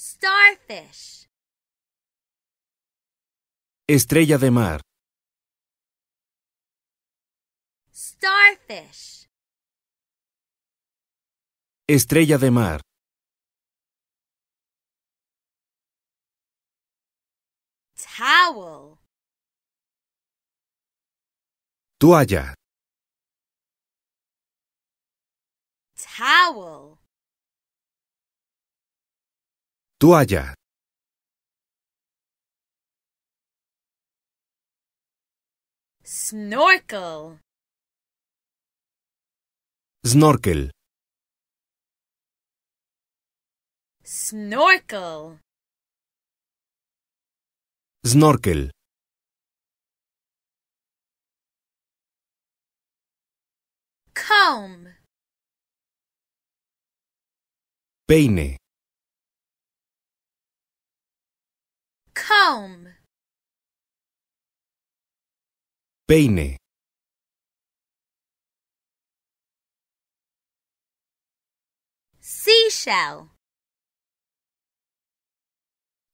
Starfish. Estrella de mar. Starfish. Estrella de mar. Towel. Toalla. Towel. Toalla. Snorkel. Snorkel. Snorkel. Snorkel. Comb. Peine. comb peine seashell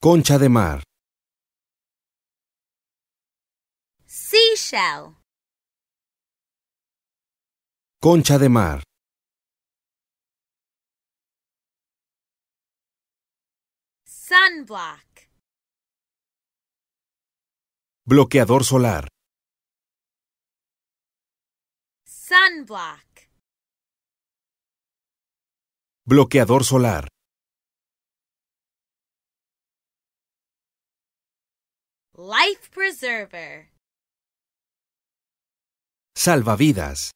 concha de mar seashell concha de mar sunblock Bloqueador solar. Sunblock. Bloqueador solar. Life preserver. Salvavidas.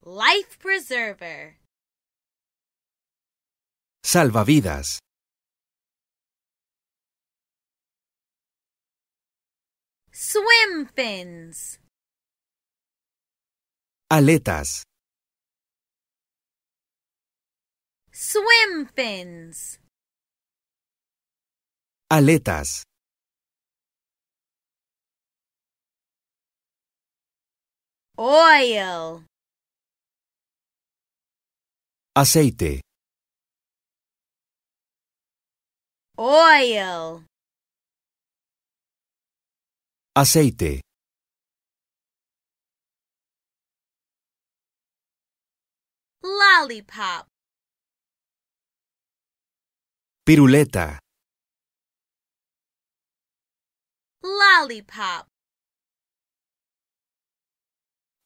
Life preserver. Salvavidas. Swim fins. Aletas. Swim fins. Aletas. Oil. Aceite. Oil. Aceite. Lollipop. Piruleta. Lollipop.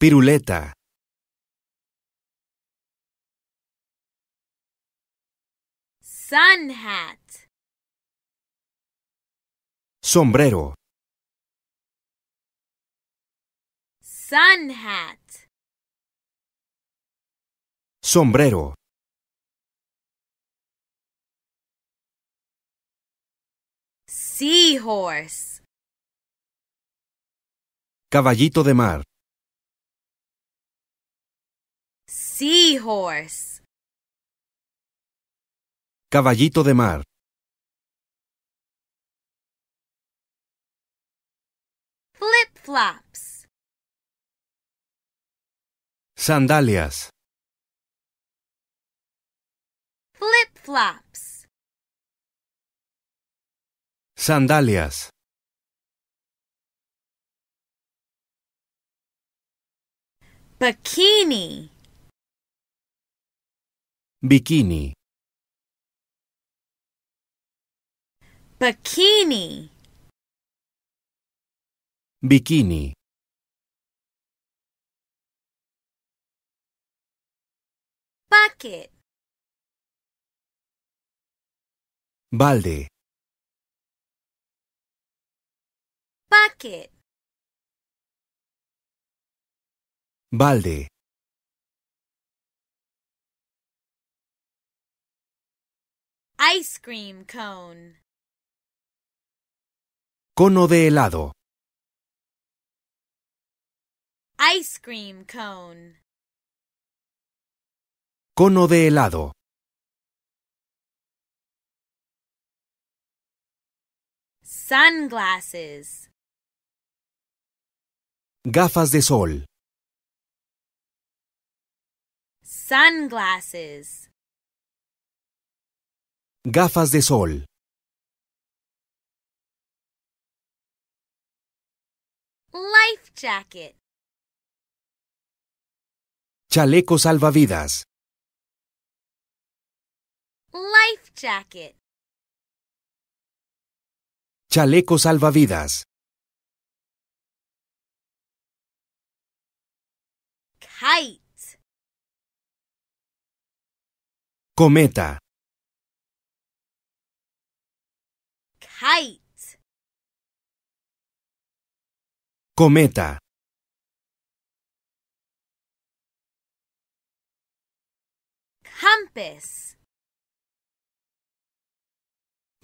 Piruleta. Sun hat. Sombrero. sun hat. Sombrero. Seahorse. Caballito de mar. Seahorse. Caballito de mar. Flip flops. Sandalias. Flip-flops. Sandalias. Bikini. Bikini. Bikini. Bikini. bucket. Balde. Bucket. Balde. Ice cream cone. Cono de helado. Ice cream cone. Cono de helado. Sunglasses. Gafas de sol. Sunglasses. Gafas de sol. Life jacket. Chaleco salvavidas. Life jacket. Chaleco salvavidas. Kite. Cometa. Kite. Cometa. Compass.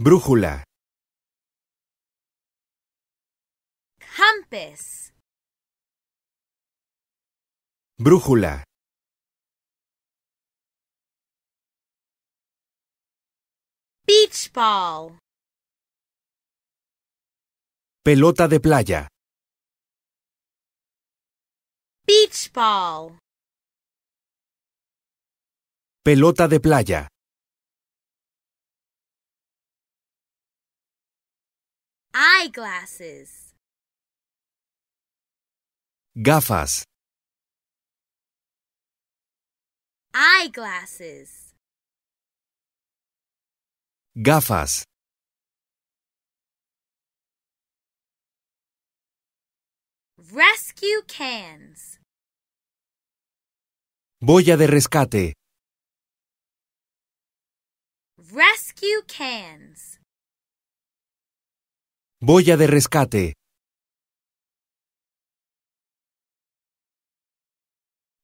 Brújula. Brújula. Beach Pelota de playa. Beach ball. Pelota de playa. Eyeglasses. Gafas. Eyeglasses. Gafas. Rescue cans. Boya de rescate. Rescue cans. Boya de rescate.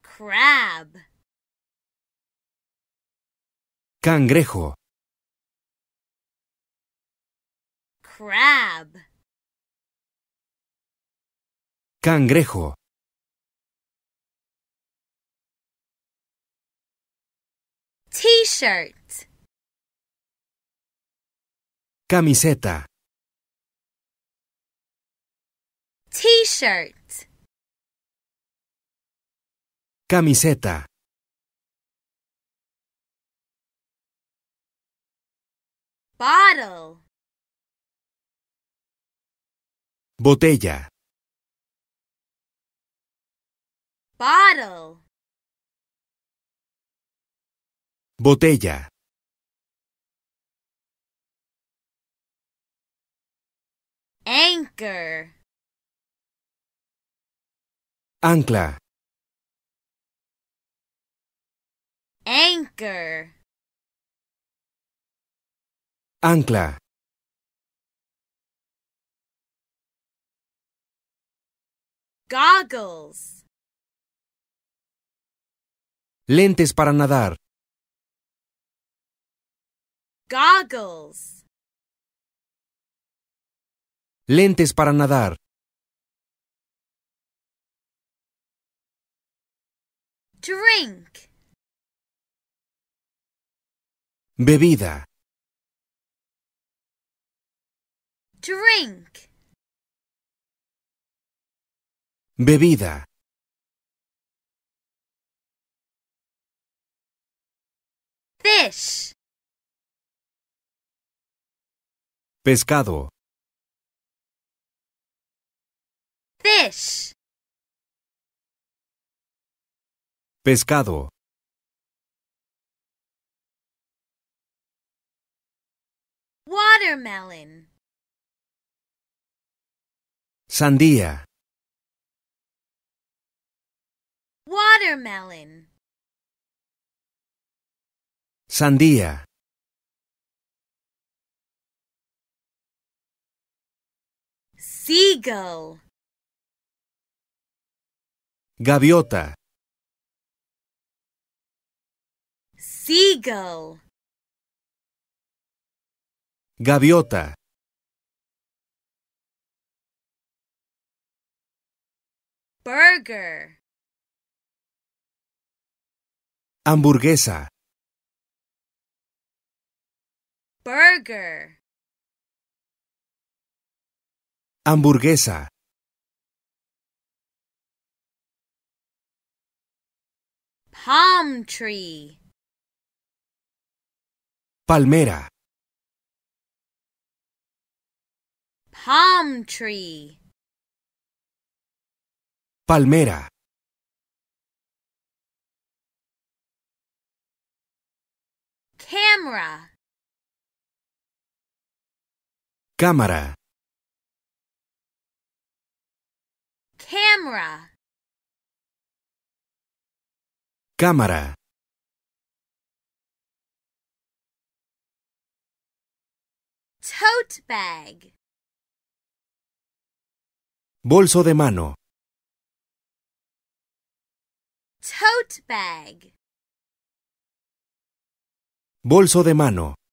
Crab. Cangrejo. Crab. Cangrejo. T-shirt. Camiseta. T-shirt. Camiseta. Bottle. Botella. Bottle. Botella. Anchor. Ancla. Anchor. Ancla. Goggles. Lentes para nadar. Goggles. Lentes para nadar. Drink. Bebida. Drink. Bebida. Fish. Pescado. Fish. Pescado. Watermelon. Sandía. Watermelon. Sandía. Seagull. Gaviota. Seagull. Gaviota. Burger. Hamburguesa. Burger. Hamburguesa. Palm tree. Palmera. Palm tree. Palmera. Camera. Cámara. Camera. Cámara. Tote bag. Bolso de mano. Tote bag. Bolso de mano.